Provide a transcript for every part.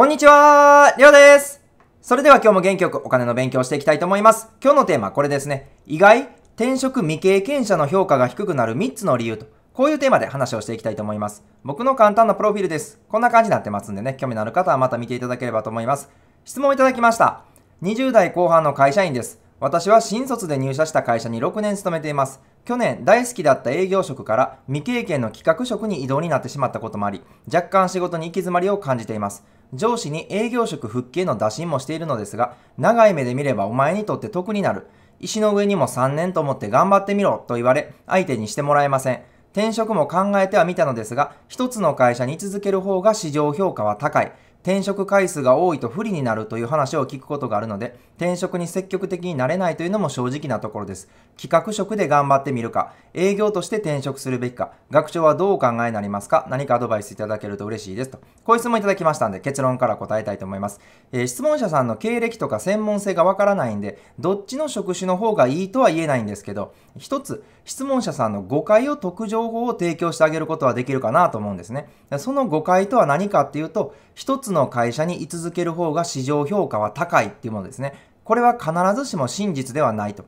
こんにちはりょうですそれでは今日も元気よくお金の勉強していきたいと思います。今日のテーマこれですね。意外、転職未経験者の評価が低くなる3つの理由と、こういうテーマで話をしていきたいと思います。僕の簡単なプロフィールです。こんな感じになってますんでね、興味のある方はまた見ていただければと思います。質問いただきました。20代後半の会社員です。私は新卒で入社した会社に6年勤めています。去年大好きだった営業職から未経験の企画職に異動になってしまったこともあり、若干仕事に行き詰まりを感じています。上司に営業職復帰への打診もしているのですが、長い目で見ればお前にとって得になる。石の上にも3年と思って頑張ってみろと言われ、相手にしてもらえません。転職も考えてはみたのですが、一つの会社に続ける方が市場評価は高い。転職回数が多いと不利になるという話を聞くことがあるので、転職に積極的になれないというのも正直なところです。企画職で頑張ってみるか、営業として転職するべきか、学長はどうお考えになりますか何かアドバイスいただけると嬉しいですと。こういう質問いただきましたんで、結論から答えたいと思います。えー、質問者さんの経歴とか専門性がわからないんで、どっちの職種の方がいいとは言えないんですけど、一つ、質問者さんの誤解を解く情報を提供してあげることはできるかなと思うんですね。その誤解とは何かっていうと、一つの会社に居続ける方が市場評価は高いっていうものですね。これは必ずしも真実ではないと。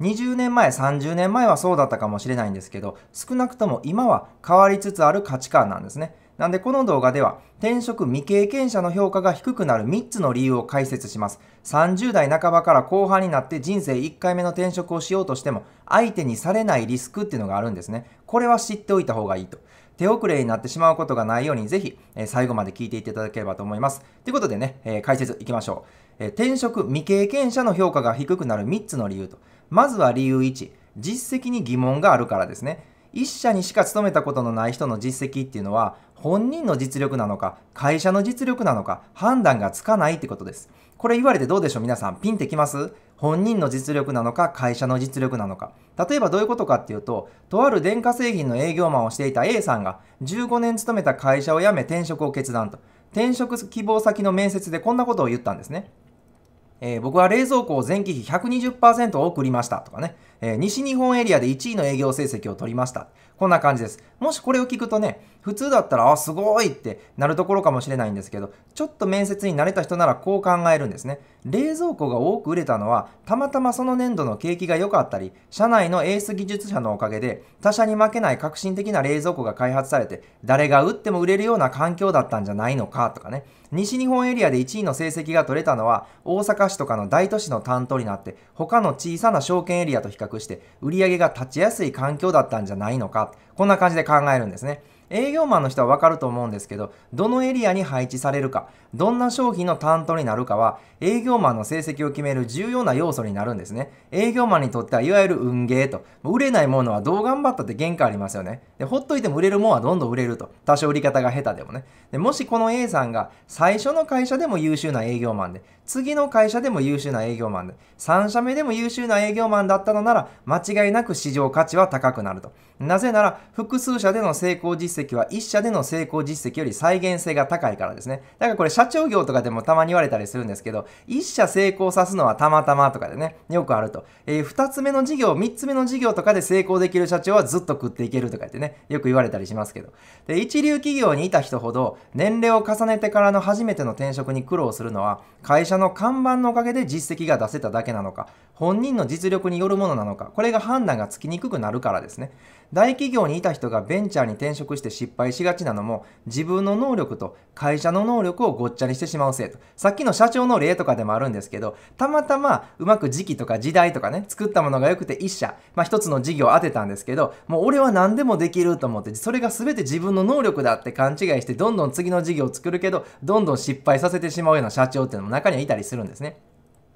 20年前30年前はそうだったかもしれないんですけど少なくとも今は変わりつつある価値観なんですねなんでこの動画では転職未経験者の評価が低くなる3つの理由を解説します。30代半ばから後半になって人生1回目の転職をしようとしても相手にされないリスクっていうのがあるんですね。これは知っておいた方がいいと。手遅れになってしまうことがないようにぜひ、え最後まで聞いていっていただければと思います。ということでね、え解説いきましょう。転職未経験者の評価が低くなる3つの理由と。まずは理由1、実績に疑問があるからですね。1社にしか勤めたことのない人の実績っていうのは、本人の実力なのか、会社の実力なのか、判断がつかないってことです。これ言われてどうでしょう皆さん、ピンってきます本人の実力なのか、会社の実力なのか。例えばどういうことかっていうと、とある電化製品の営業マンをしていた A さんが、15年勤めた会社を辞め転職を決断と。転職希望先の面接でこんなことを言ったんですね。えー、僕は冷蔵庫を前期比120%多く売りましたとかね、えー、西日本エリアで1位の営業成績を取りました。こんな感じです。もしこれを聞くとね、普通だったら、あ、すごいってなるところかもしれないんですけど、ちょっと面接に慣れた人ならこう考えるんですね。冷蔵庫が多く売れたのは、たまたまその年度の景気が良かったり、社内のエース技術者のおかげで、他社に負けない革新的な冷蔵庫が開発されて、誰が売っても売れるような環境だったんじゃないのかとかね。西日本エリアで1位の成績が取れたのは、大阪市とかの大都市の担当になって、他の小さな証券エリアと比較較して売り上げが立ちやすい環境だったんじゃないのかこんな感じで考えるんですね営業マンの人はわかると思うんですけど、どのエリアに配置されるか、どんな商品の担当になるかは、営業マンの成績を決める重要な要素になるんですね。営業マンにとってはいわゆる運ゲーと、売れないものはどう頑張ったって限界ありますよね。で、ほっといても売れるもんはどんどん売れると。多少売り方が下手でもね。で、もしこの A さんが最初の会社でも優秀な営業マンで、次の会社でも優秀な営業マンで、3社目でも優秀な営業マンだったのなら、間違いなく市場価値は高くなると。なぜなら、複数社での成功実績は1社での成功実績より再現性が高いからですね。だからこれ社長業とかでもたまに言われたりするんですけど、1社成功さすのはたまたまとかでね、よくあると。えー、2つ目の事業、3つ目の事業とかで成功できる社長はずっと食っていけるとか言ってね、よく言われたりしますけど。で、一流企業にいた人ほど、年齢を重ねてからの初めての転職に苦労するのは、会社の看板のおかげで実績が出せただけなのか、本人の実力によるものなのか、これが判断がつきにくくなるからですね。大企業にいた人がベンチャーに転職して失敗しがちなのも、自分の能力と会社の能力をごっちゃにしてしまうせいと。さっきの社長の例とかでもあるんですけど、たまたまうまく時期とか時代とかね、作ったものが良くて一社、まあ一つの事業を当てたんですけど、もう俺は何でもできると思って、それが全て自分の能力だって勘違いして、どんどん次の事業を作るけど、どんどん失敗させてしまうような社長っていうのも中にはいたりするんですね。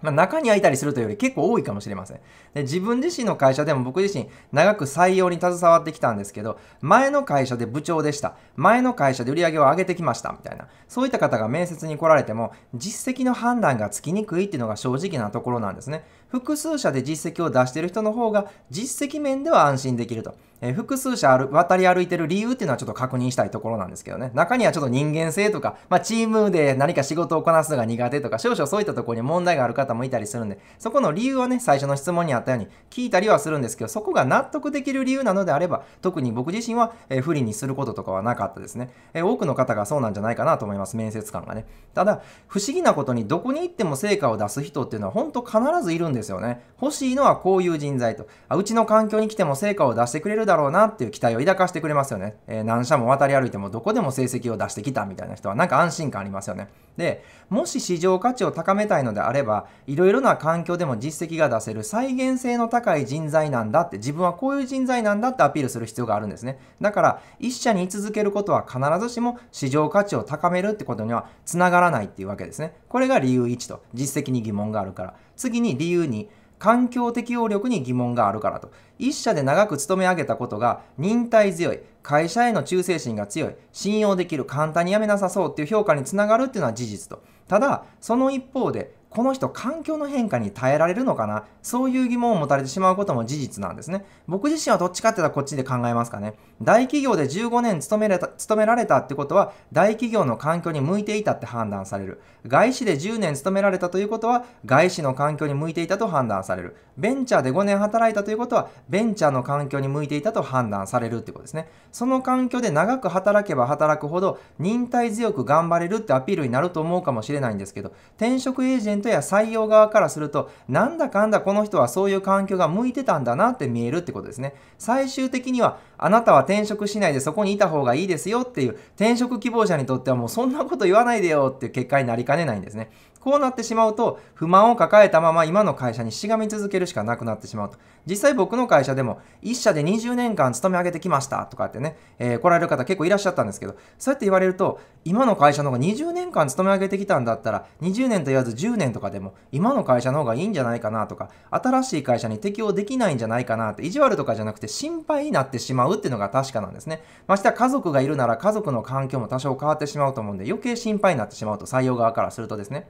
まあ、中にはいたりするというより結構多いかもしれませんで。自分自身の会社でも僕自身長く採用に携わってきたんですけど、前の会社で部長でした。前の会社で売り上げを上げてきました。みたいな。そういった方が面接に来られても、実績の判断がつきにくいっていうのが正直なところなんですね。複数社で実績を出している人の方が実績面では安心できると。えー、複数社ある渡り歩いてる理由っていうのはちょっと確認したいところなんですけどね。中にはちょっと人間性とか、まあ、チームで何か仕事をこなすのが苦手とか、少々そういったところに問題がある方もいたりするんで、そこの理由はね、最初の質問にあったように聞いたりはするんですけど、そこが納得できる理由なのであれば、特に僕自身は、えー、不利にすることとかはなかったですね、えー、多くの方がそうなんじゃないかなと思います、面接官がね。ただ、不思議なことにどこに行っても成果を出す人っていうのは本当必ずいるんですですよね。欲しいのはこういう人材と。あうちの環境に来ても成果を出してくれるだろうなっていう期待を抱かせてくれますよね。えー、何社も渡り歩いてもどこでも成績を出してきたみたいな人はなんか安心感ありますよね。で、もし市場価値を高めたいのであれば、いろいろな環境でも実績が出せる再現性の高い人材なんだって、自分はこういう人材なんだってアピールする必要があるんですね。だから、一社に居続けることは必ずしも市場価値を高めるってことにはつながらないっていうわけですね。これが理由1と、実績に疑問があるから。次に理由に環境適応力に疑問があるからと一社で長く勤め上げたことが忍耐強い会社への忠誠心が強い信用できる簡単に辞めなさそうっていう評価につながるっていうのは事実とただその一方でこの人環境の変化に耐えられるのかなそういう疑問を持たれてしまうことも事実なんですね。僕自身はどっちかって言ったらこっちで考えますかね。大企業で15年勤められた勤められたってことは大企業の環境に向いていたって判断される。外資で10年勤められたということは外資の環境に向いていたと判断される。ベンチャーで5年働いたということはベンチャーの環境に向いていたと判断されるってことですね。その環境で長く働けば働くほど忍耐強く頑張れるってアピールになると思うかもしれないんですけど転職エージェントントや採用側からすると、なんだかんだこの人はそういう環境が向いてたんだなって見えるってことですね。最終的には、あなたは転職しないでそこにいた方がいいですよっていう、転職希望者にとってはもうそんなこと言わないでよっていう結果になりかねないんですね。こうなってしまうと、不満を抱えたまま今の会社にしがみ続けるしかなくなってしまうと。実際僕の会社でも、1社で20年間勤め上げてきましたとかってね、えー、来られる方結構いらっしゃったんですけど、そうやって言われると、今の会社の方が20年間勤め上げてきたんだったら、20年と言わず10年とかでも、今の会社の方がいいんじゃないかなとか、新しい会社に適応できないんじゃないかなって、意地悪とかじゃなくて心配になってしまうっていうのが確かなんですね。ましては家族がいるなら家族の環境も多少変わってしまうと思うんで、余計心配になってしまうと、採用側からするとですね。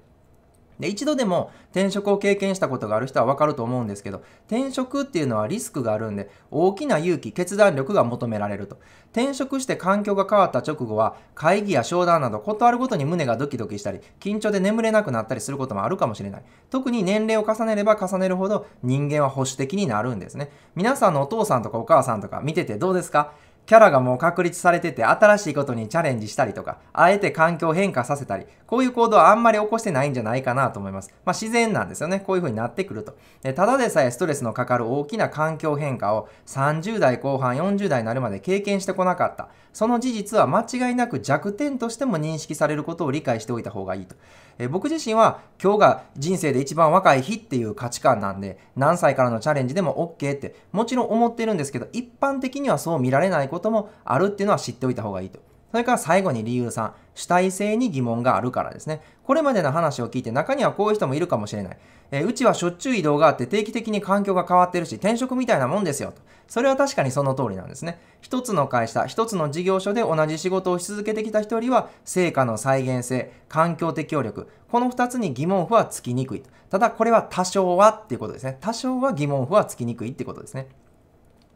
で一度でも転職を経験したことがある人は分かると思うんですけど転職っていうのはリスクがあるんで大きな勇気決断力が求められると転職して環境が変わった直後は会議や商談など断るごとに胸がドキドキしたり緊張で眠れなくなったりすることもあるかもしれない特に年齢を重ねれば重ねるほど人間は保守的になるんですね皆さんのお父さんとかお母さんとか見ててどうですかキャラがもう確立されてて、新しいことにチャレンジしたりとか、あえて環境変化させたり、こういう行動はあんまり起こしてないんじゃないかなと思います。まあ、自然なんですよね。こういう風になってくると。でただでさえストレスのかかる大きな環境変化を30代後半、40代になるまで経験してこなかった。その事実は間違いなく弱点としても認識されることを理解しておいた方がいいと。えー、僕自身は今日が人生で一番若い日っていう価値観なんで何歳からのチャレンジでも OK ってもちろん思ってるんですけど一般的にはそう見られないこともあるっていうのは知っておいた方がいいとそれから最後に理由3、主体性に疑問があるからですね。これまでの話を聞いて中にはこういう人もいるかもしれない。えー、うちはしょっちゅう移動があって定期的に環境が変わってるし転職みたいなもんですよと。それは確かにその通りなんですね。一つの会社、一つの事業所で同じ仕事をし続けてきた人よりは成果の再現性、環境適応力、この二つに疑問符はつきにくい。ただこれは多少はっていうことですね。多少は疑問符はつきにくいってことですね。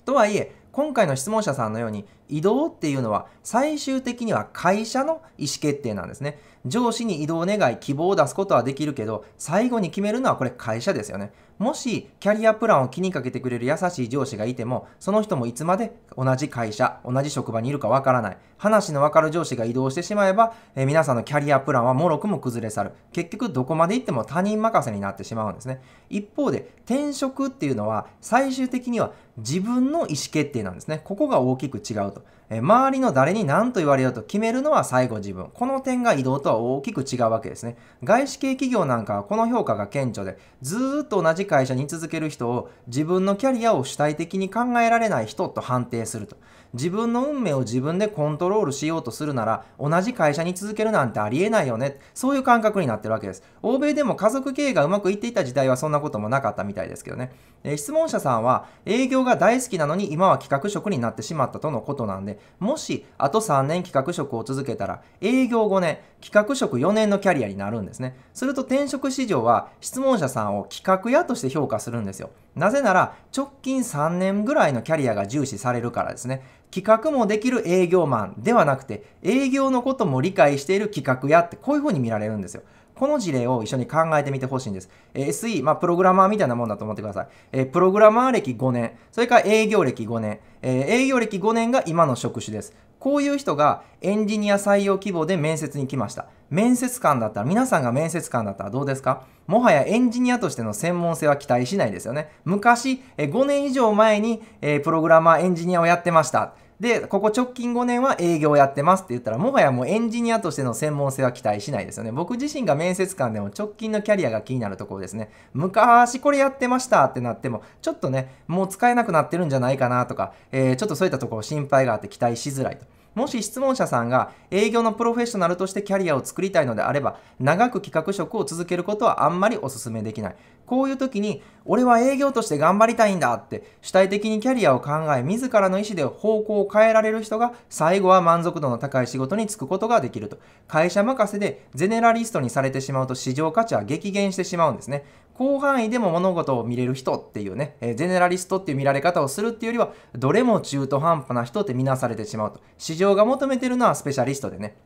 とはいえ、今回の質問者さんのように移動っていうのは最終的には会社の意思決定なんですね。上司に移動願い、希望を出すことはできるけど、最後に決めるのはこれ会社ですよね。もしキャリアプランを気にかけてくれる優しい上司がいても、その人もいつまで同じ会社、同じ職場にいるかわからない。話のわかる上司が移動してしまえば、え皆さんのキャリアプランはもろくも崩れ去る。結局どこまで行っても他人任せになってしまうんですね。一方で転職っていうのは最終的には自分の意思決定なんですね。ここが大きく違うと。え周りの誰に何と言われようと決めるのは最後自分。この点が移動とは大きく違うわけですね。外資系企業なんかはこの評価が顕著で、ずっと同じ会社に続ける人を自分のキャリアを主体的に考えられない人と判定すると。自分の運命を自分でコントロールしようとするなら、同じ会社に続けるなんてありえないよね。そういう感覚になってるわけです。欧米でも家族経営がうまくいっていた時代はそんなこともなかったみたいですけどね。えー、質問者さんは、営業が大好きなのに今は企画職になってしまったとのことなんで、もしあと3年企画職を続けたら、営業5年、企画職4年のキャリアになるんですね。すると転職市場は質問者さんを企画屋として評価するんですよ。なぜなら直近3年ぐらいのキャリアが重視されるからですね。企画もできる営業マンではなくて営業のことも理解している企画屋ってこういうふうに見られるんですよ。この事例を一緒に考えてみてほしいんです。え SE、まあ、プログラマーみたいなもんだと思ってください。えー、プログラマー歴5年、それから営業歴5年、えー、営業歴5年が今の職種です。こういう人がエンジニア採用希望で面接に来ました。面接官だったら、皆さんが面接官だったらどうですかもはやエンジニアとしての専門性は期待しないですよね。昔、5年以上前にプログラマーエンジニアをやってました。で、ここ直近5年は営業やってますって言ったら、もはやもうエンジニアとしての専門性は期待しないですよね。僕自身が面接官でも直近のキャリアが気になるところですね。昔これやってましたってなっても、ちょっとね、もう使えなくなってるんじゃないかなとか、えー、ちょっとそういったところ心配があって期待しづらいと。もし質問者さんが営業のプロフェッショナルとしてキャリアを作りたいのであれば、長く企画職を続けることはあんまりお勧めできない。こういう時に、俺は営業として頑張りたいんだって主体的にキャリアを考え、自らの意思で方向を変えられる人が、最後は満足度の高い仕事に就くことができると。会社任せでゼネラリストにされてしまうと市場価値は激減してしまうんですね。広範囲でも物事を見れる人っていうね、えー、ゼネラリストっていう見られ方をするっていうよりは、どれも中途半端な人ってみなされてしまうと。市場が求めてるのはスペシャリストでね、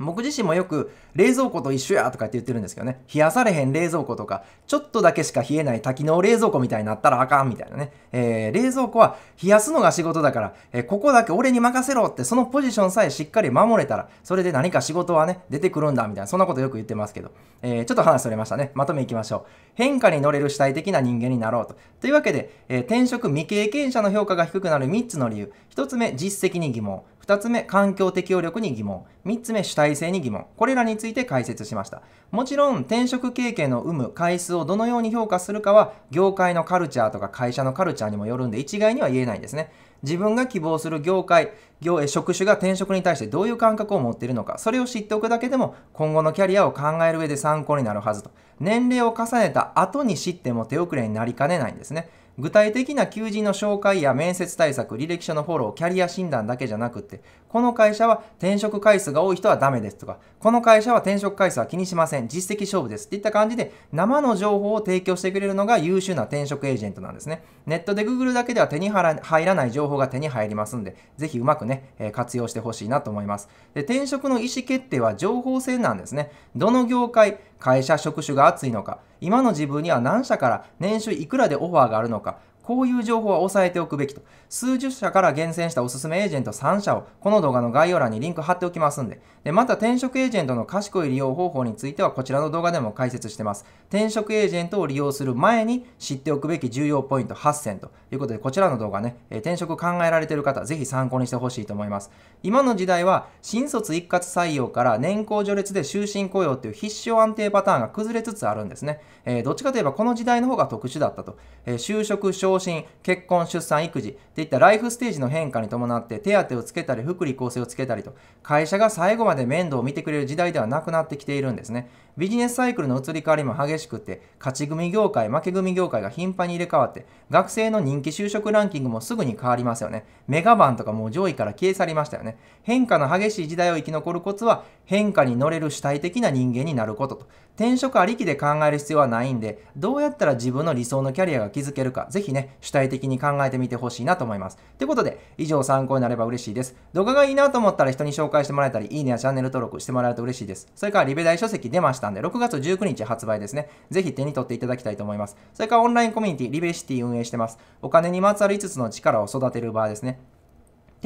僕自身もよく冷蔵庫と一緒やとかって言ってるんですけどね、冷やされへん冷蔵庫とか、ちょっとだけしか冷えない多機能冷蔵庫みたいになったらあかんみたいなね、えー、冷蔵庫は冷やすのが仕事だから、えー、ここだけ俺に任せろって、そのポジションさえしっかり守れたら、それで何か仕事はね、出てくるんだみたいな、そんなことよく言ってますけど、えー、ちょっと話それましたね。まとめいきましょう。変化に乗れる主体的な人間になろうと。というわけで、え転職未経験者の評価が低くなる3つの理由。1つ目、実績に疑問。2つ目、環境適応力に疑問。3つ目、主体性に疑問。これらについて解説しました。もちろん、転職経験の有無、回数をどのように評価するかは、業界のカルチャーとか会社のカルチャーにもよるんで、一概には言えないんですね。自分が希望する業界、業職種が転職に対してどういう感覚を持っているのか、それを知っておくだけでも、今後のキャリアを考える上で参考になるはずと。年齢を重ねた後に知っても手遅れになりかねないんですね。具体的な求人の紹介や面接対策、履歴書のフォロー、キャリア診断だけじゃなくて、この会社は転職回数が多い人はダメですとか、この会社は転職回数は気にしません、実績勝負ですっていった感じで、生の情報を提供してくれるのが優秀な転職エージェントなんですね。ネットでググ e だけでは手に入らない情報が手に入りますんで、ぜひうまくね、え活用してほしいなと思います。で、転職の意思決定は情報戦なんですね。どの業界、会社職種が厚いのか今の自分には何社から年収いくらでオファーがあるのかこういう情報は押さえておくべきと。数十社から厳選したおすすめエージェント3社を、この動画の概要欄にリンク貼っておきますんで。で、また転職エージェントの賢い利用方法については、こちらの動画でも解説してます。転職エージェントを利用する前に知っておくべき重要ポイント8選ということで、こちらの動画ね、え転職考えられてる方、ぜひ参考にしてほしいと思います。今の時代は、新卒一括採用から年功序列で終身雇用っていう必勝安定パターンが崩れつつあるんですね。えー、どっちかといえばこの時代の方が特殊だったと。えー、就職、昇進、結婚、出産、育児っていったライフステージの変化に伴って手当をつけたり、福利厚生をつけたりと、会社が最後まで面倒を見てくれる時代ではなくなってきているんですね。ビジネスサイクルの移り変わりも激しくて、勝ち組業界、負け組業界が頻繁に入れ替わって、学生の人気就職ランキングもすぐに変わりますよね。メガバンとかもう上位から消え去りましたよね。変化の激しい時代を生き残るコツは、変化に乗れる主体的な人間になることと転職ありきで考える必要はないんでどうやったら自分の理想のキャリアが築けるかぜひね主体的に考えてみてほしいなと思いますということで以上参考になれば嬉しいです動画がいいなと思ったら人に紹介してもらえたりいいねやチャンネル登録してもらえると嬉しいですそれからリベ大書籍出ましたんで6月19日発売ですねぜひ手に取っていただきたいと思いますそれからオンラインコミュニティリベシティ運営してますお金にまつわる5つの力を育てる場ですね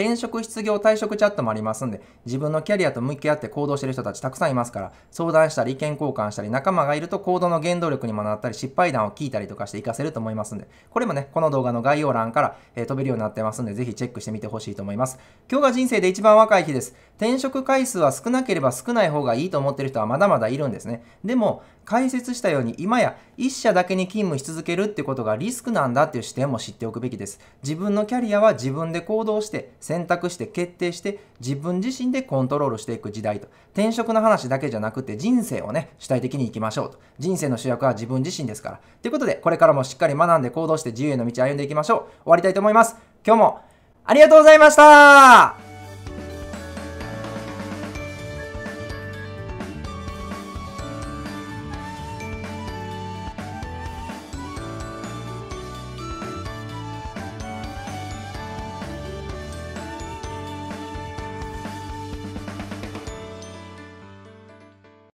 転職、失業、退職チャットもありますんで、自分のキャリアと向き合って行動してる人たちたくさんいますから、相談したり意見交換したり、仲間がいると行動の原動力にもなったり、失敗談を聞いたりとかして活かせると思いますんで、これもね、この動画の概要欄から、えー、飛べるようになってますんで、ぜひチェックしてみてほしいと思います。今日が人生で一番若い日です。転職回数は少なければ少ない方がいいと思ってる人はまだまだいるんですね。でも、解説したように今や1社だけに勤務し続けるってことがリスクなんだっていう視点も知っておくべきです。自分のキャリアは自分で行動して、選択して、決定して、自分自身でコントロールしていく時代と。転職の話だけじゃなくて人生をね、主体的に行きましょうと。人生の主役は自分自身ですから。ということで、これからもしっかり学んで行動して自由への道歩んでいきましょう。終わりたいと思います。今日もありがとうございました